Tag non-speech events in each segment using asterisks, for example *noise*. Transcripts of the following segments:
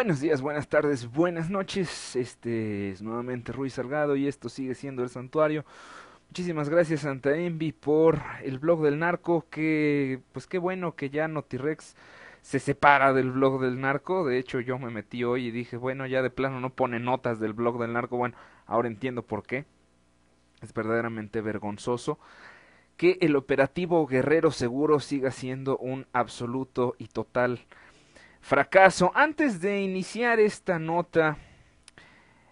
Buenos días, buenas tardes, buenas noches. Este es nuevamente Ruiz Salgado y esto sigue siendo el santuario. Muchísimas gracias Santa Envy por el blog del narco. Que pues qué bueno que ya Notirex se separa del blog del narco. De hecho, yo me metí hoy y dije, bueno, ya de plano no pone notas del blog del narco. Bueno, ahora entiendo por qué. Es verdaderamente vergonzoso que el operativo Guerrero Seguro siga siendo un absoluto y total fracaso. Antes de iniciar esta nota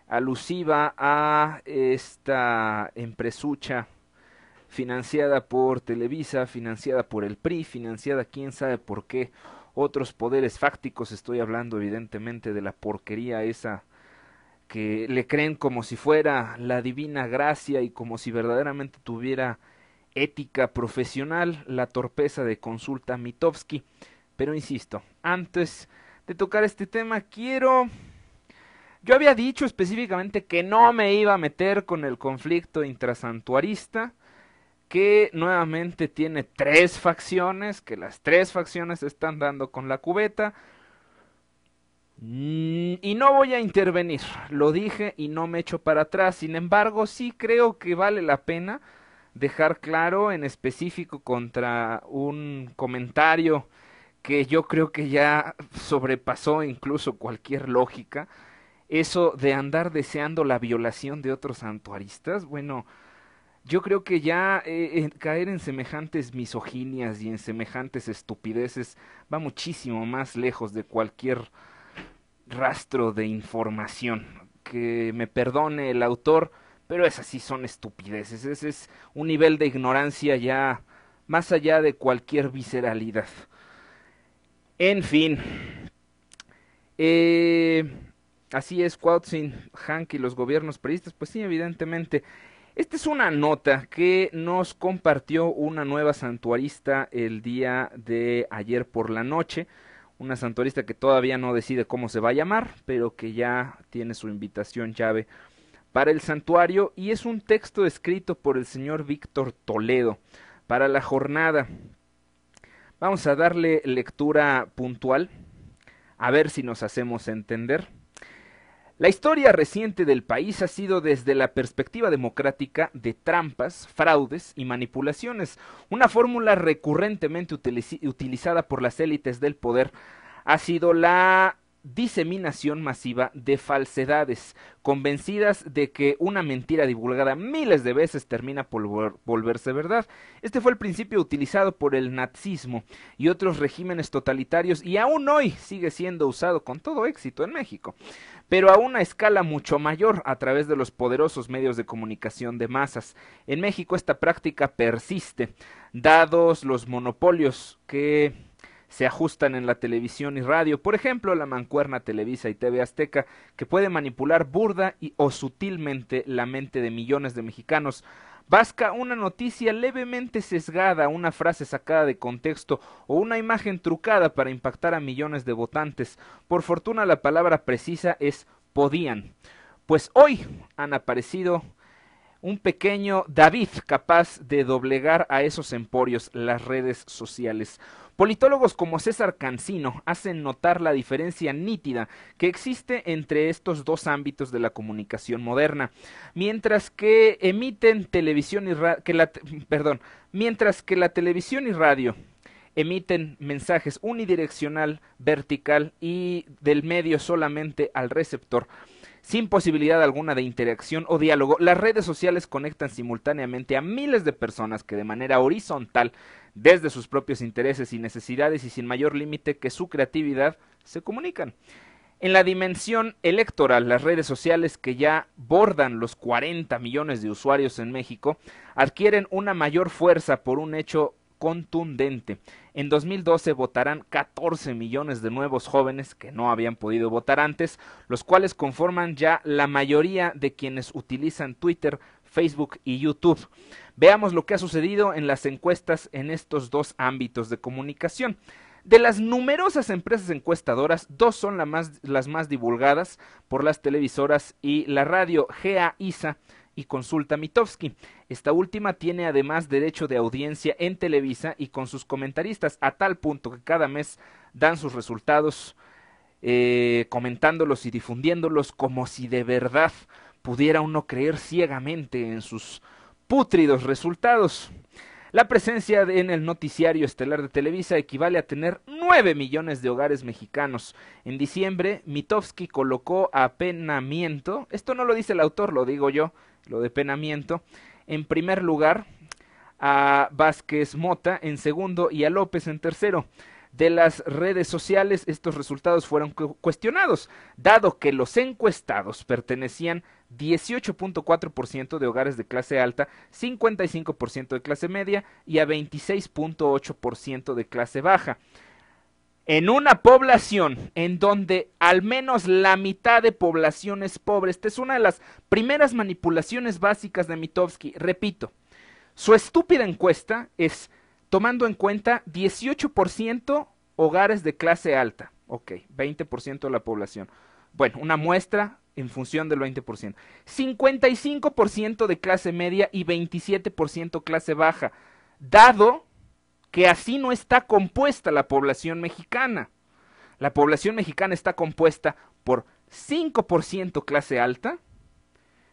alusiva a esta empresucha financiada por Televisa, financiada por el PRI, financiada quién sabe por qué otros poderes fácticos, estoy hablando evidentemente de la porquería esa que le creen como si fuera la divina gracia y como si verdaderamente tuviera ética profesional, la torpeza de consulta Mitofsky. Pero insisto, antes de tocar este tema, quiero... Yo había dicho específicamente que no me iba a meter con el conflicto intrasantuarista, que nuevamente tiene tres facciones, que las tres facciones están dando con la cubeta. Mm, y no voy a intervenir, lo dije y no me echo para atrás. Sin embargo, sí creo que vale la pena dejar claro en específico contra un comentario que yo creo que ya sobrepasó incluso cualquier lógica. Eso de andar deseando la violación de otros santuaristas, bueno, yo creo que ya eh, caer en semejantes misoginias y en semejantes estupideces va muchísimo más lejos de cualquier rastro de información. Que me perdone el autor, pero esas sí son estupideces. Ese es un nivel de ignorancia ya más allá de cualquier visceralidad. En fin. Eh, así es, Cuautzin, Hank y los gobiernos periodistas, Pues sí, evidentemente. Esta es una nota que nos compartió una nueva santuarista el día de ayer por la noche. Una santuarista que todavía no decide cómo se va a llamar, pero que ya tiene su invitación llave para el santuario. Y es un texto escrito por el señor Víctor Toledo para la jornada Vamos a darle lectura puntual, a ver si nos hacemos entender. La historia reciente del país ha sido desde la perspectiva democrática de trampas, fraudes y manipulaciones, una fórmula recurrentemente utilizada por las élites del poder ha sido la diseminación masiva de falsedades, convencidas de que una mentira divulgada miles de veces termina por volverse verdad. Este fue el principio utilizado por el nazismo y otros regímenes totalitarios y aún hoy sigue siendo usado con todo éxito en México, pero a una escala mucho mayor a través de los poderosos medios de comunicación de masas. En México esta práctica persiste, dados los monopolios que se ajustan en la televisión y radio, por ejemplo la mancuerna Televisa y TV Azteca, que puede manipular burda y o sutilmente la mente de millones de mexicanos. Vasca una noticia levemente sesgada, una frase sacada de contexto o una imagen trucada para impactar a millones de votantes. Por fortuna la palabra precisa es podían. Pues hoy han aparecido un pequeño David capaz de doblegar a esos emporios, las redes sociales. Politólogos como César Cancino hacen notar la diferencia nítida que existe entre estos dos ámbitos de la comunicación moderna, mientras que emiten televisión *laughs* mientras que la televisión y radio emiten mensajes unidireccional, vertical y del medio solamente al receptor sin posibilidad alguna de interacción o diálogo, las redes sociales conectan simultáneamente a miles de personas que de manera horizontal, desde sus propios intereses y necesidades y sin mayor límite que su creatividad, se comunican. En la dimensión electoral, las redes sociales que ya bordan los 40 millones de usuarios en México adquieren una mayor fuerza por un hecho contundente. En 2012 votarán 14 millones de nuevos jóvenes que no habían podido votar antes, los cuales conforman ya la mayoría de quienes utilizan Twitter, Facebook y YouTube. Veamos lo que ha sucedido en las encuestas en estos dos ámbitos de comunicación. De las numerosas empresas encuestadoras, dos son las más divulgadas por las televisoras y la radio GAISA, ISA y Consulta Mitofsky. Esta última tiene además derecho de audiencia en Televisa y con sus comentaristas, a tal punto que cada mes dan sus resultados eh, comentándolos y difundiéndolos como si de verdad pudiera uno creer ciegamente en sus pútridos resultados. La presencia en el noticiario estelar de Televisa equivale a tener 9 millones de hogares mexicanos. En diciembre, Mitofsky colocó apenamiento. esto no lo dice el autor, lo digo yo, lo de penamiento. En primer lugar, a Vázquez Mota en segundo y a López en tercero. De las redes sociales, estos resultados fueron cuestionados, dado que los encuestados pertenecían 18.4% de hogares de clase alta, 55% de clase media y a 26.8% de clase baja en una población en donde al menos la mitad de población es pobre. Esta es una de las primeras manipulaciones básicas de Mitofsky. Repito, su estúpida encuesta es tomando en cuenta 18% hogares de clase alta. Ok, 20% de la población. Bueno, una muestra en función del 20%. 55% de clase media y 27% clase baja, dado que así no está compuesta la población mexicana. La población mexicana está compuesta por 5% clase alta,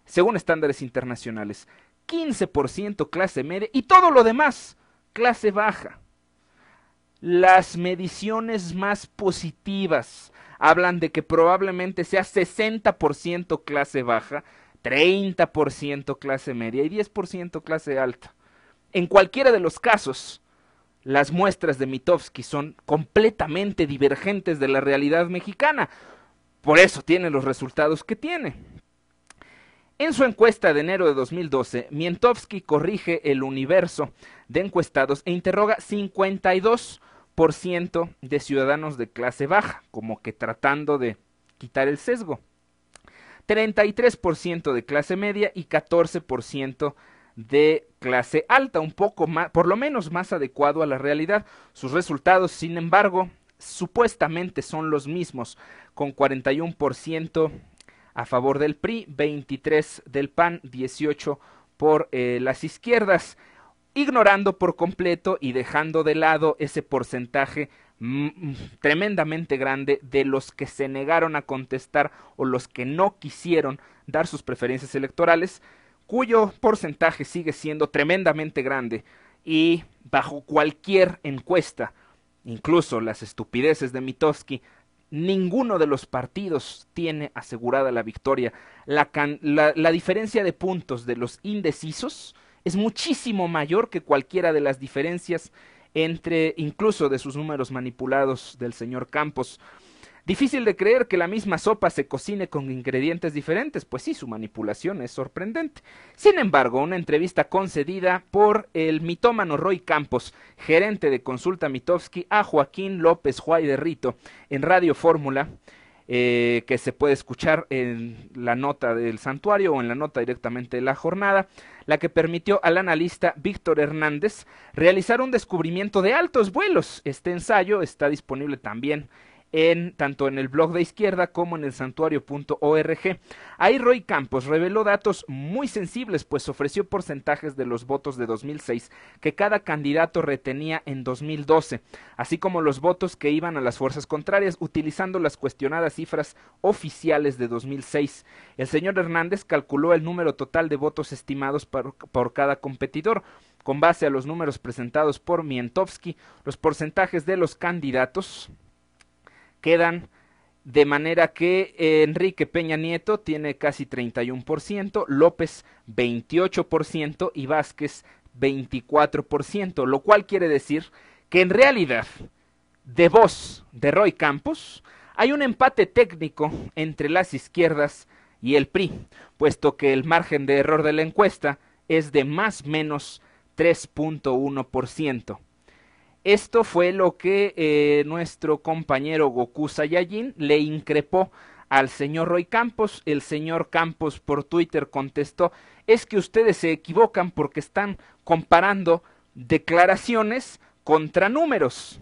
según estándares internacionales, 15% clase media y todo lo demás, clase baja. Las mediciones más positivas hablan de que probablemente sea 60% clase baja, 30% clase media y 10% clase alta. En cualquiera de los casos, las muestras de Mitofsky son completamente divergentes de la realidad mexicana. Por eso tiene los resultados que tiene. En su encuesta de enero de 2012, Mientowski corrige el universo de encuestados e interroga 52% de ciudadanos de clase baja, como que tratando de quitar el sesgo. 33% de clase media y 14% de de clase alta, un poco más, por lo menos más adecuado a la realidad. Sus resultados, sin embargo, supuestamente son los mismos, con 41% a favor del PRI, 23 del PAN, 18 por eh, las izquierdas, ignorando por completo y dejando de lado ese porcentaje mm, mm, tremendamente grande de los que se negaron a contestar o los que no quisieron dar sus preferencias electorales cuyo porcentaje sigue siendo tremendamente grande y bajo cualquier encuesta, incluso las estupideces de Mitofsky, ninguno de los partidos tiene asegurada la victoria. La, la, diferencia de puntos de los indecisos es muchísimo mayor que cualquiera de las diferencias entre incluso de sus números manipulados del señor Campos. Difícil de creer que la misma sopa se cocine con ingredientes diferentes, pues sí, su manipulación es sorprendente. Sin embargo, una entrevista concedida por el mitómano Roy Campos, gerente de Consulta Mitowski a Joaquín López Juay de Rito en Radio Fórmula, eh, que se puede escuchar en la nota del santuario o en la nota directamente de la jornada, la que permitió al analista Víctor Hernández realizar un descubrimiento de altos vuelos. Este ensayo está disponible también en tanto en el blog de izquierda como en el santuario.org. Ahí Roy Campos reveló datos muy sensibles, pues ofreció porcentajes de los votos de 2006 que cada candidato retenía en 2012, así como los votos que iban a las fuerzas contrarias, utilizando las cuestionadas cifras oficiales de 2006. El señor Hernández calculó el número total de votos estimados por, por cada competidor. Con base a los números presentados por Mientowski, los porcentajes de los candidatos quedan. De manera que eh, Enrique Peña Nieto tiene casi 31%, López 28% y Vázquez 24%, lo cual quiere decir que en realidad de voz de Roy Campos hay un empate técnico entre las izquierdas y el PRI, puesto que el margen de error de la encuesta es de más menos 3.1%. Esto fue lo que eh, nuestro compañero Goku Saiyajin le increpó al señor Roy Campos. El señor Campos por Twitter contestó, es que ustedes se equivocan porque están comparando declaraciones contra números.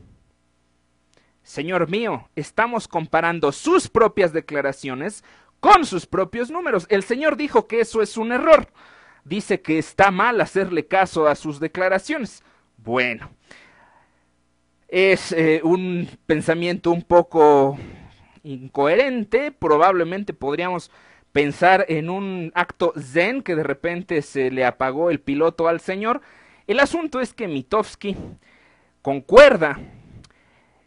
Señor mío, estamos comparando sus propias declaraciones con sus propios números. El señor dijo que eso es un error. Dice que está mal hacerle caso a sus declaraciones. Bueno, es eh, un pensamiento un poco incoherente, probablemente podríamos pensar en un acto zen que de repente se le apagó el piloto al señor. El asunto es que Mitofsky concuerda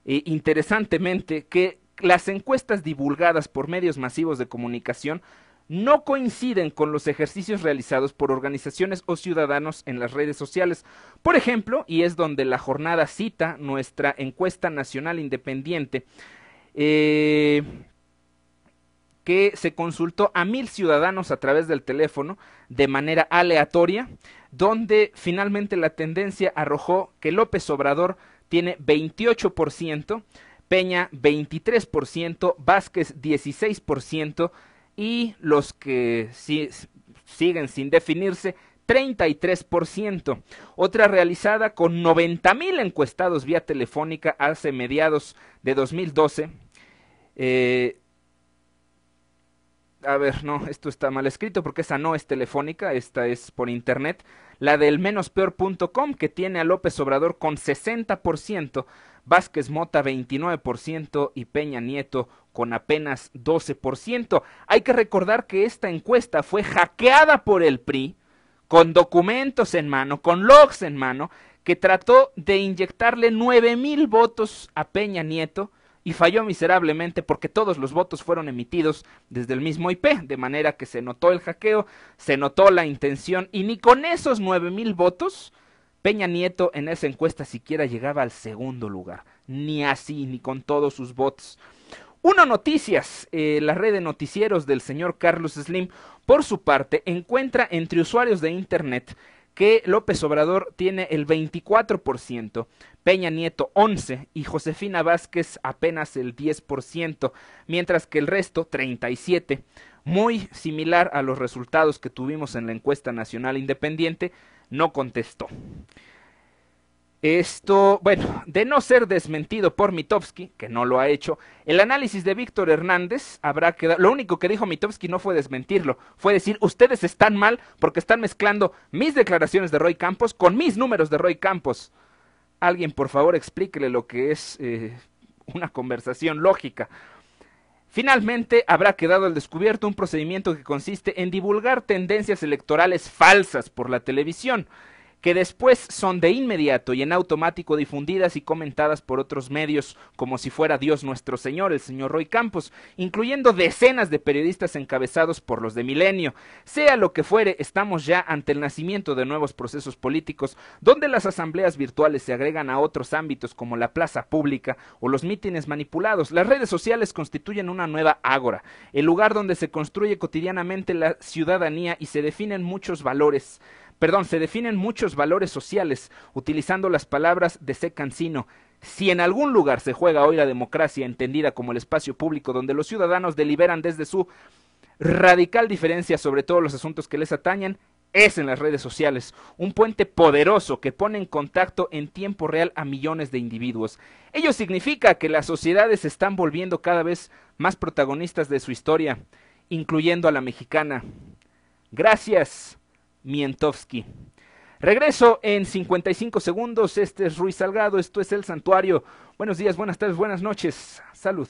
eh, interesantemente que las encuestas divulgadas por medios masivos de comunicación no coinciden con los ejercicios realizados por organizaciones o ciudadanos en las redes sociales. Por ejemplo, y es donde la jornada cita nuestra encuesta nacional independiente, eh, que se consultó a mil ciudadanos a través del teléfono de manera aleatoria, donde finalmente la tendencia arrojó que López Obrador tiene 28%, Peña 23%, Vázquez 16%, y los que siguen sin definirse 33%. Otra realizada con 90 mil encuestados vía telefónica hace mediados de 2012. Eh, a ver, no, esto está mal escrito porque esa no es telefónica, esta es por internet. La del menospeor.com que tiene a López Obrador con 60%, Vázquez Mota 29% y Peña Nieto con apenas 12%. Hay que recordar que esta encuesta fue hackeada por el PRI con documentos en mano, con logs en mano, que trató de inyectarle 9000 mil votos a Peña Nieto y falló miserablemente porque todos los votos fueron emitidos desde el mismo IP, de manera que se notó el hackeo, se notó la intención y ni con esos 9000 mil votos Peña Nieto en esa encuesta siquiera llegaba al segundo lugar, ni así, ni con todos sus bots. Una Noticias, eh, la red de noticieros del señor Carlos Slim, por su parte, encuentra entre usuarios de Internet que López Obrador tiene el 24%, Peña Nieto 11% y Josefina Vázquez apenas el 10%, mientras que el resto, 37%, muy similar a los resultados que tuvimos en la encuesta nacional independiente, no contestó. Esto, bueno, de no ser desmentido por Mitovsky, que no lo ha hecho, el análisis de Víctor Hernández habrá quedado. Lo único que dijo Mitovsky no fue desmentirlo, fue decir: Ustedes están mal porque están mezclando mis declaraciones de Roy Campos con mis números de Roy Campos. Alguien, por favor, explíquele lo que es eh, una conversación lógica Finalmente, habrá quedado al descubierto un procedimiento que consiste en divulgar tendencias electorales falsas por la televisión que después son de inmediato y en automático difundidas y comentadas por otros medios como si fuera Dios nuestro Señor, el señor Roy Campos, incluyendo decenas de periodistas encabezados por los de Milenio. Sea lo que fuere, estamos ya ante el nacimiento de nuevos procesos políticos donde las asambleas virtuales se agregan a otros ámbitos como la plaza pública o los mítines manipulados. Las redes sociales constituyen una nueva ágora, el lugar donde se construye cotidianamente la ciudadanía y se definen muchos valores perdón, se definen muchos valores sociales utilizando las palabras de Cancino. Si en algún lugar se juega hoy la democracia entendida como el espacio público donde los ciudadanos deliberan desde su radical diferencia sobre todos los asuntos que les atañan, es en las redes sociales, un puente poderoso que pone en contacto en tiempo real a millones de individuos. Ello significa que las sociedades están volviendo cada vez más protagonistas de su historia, incluyendo a la mexicana. Gracias Mientowski. Regreso en 55 segundos. Este es Ruiz Salgado. Esto es El Santuario. Buenos días, buenas tardes, buenas noches. Salud.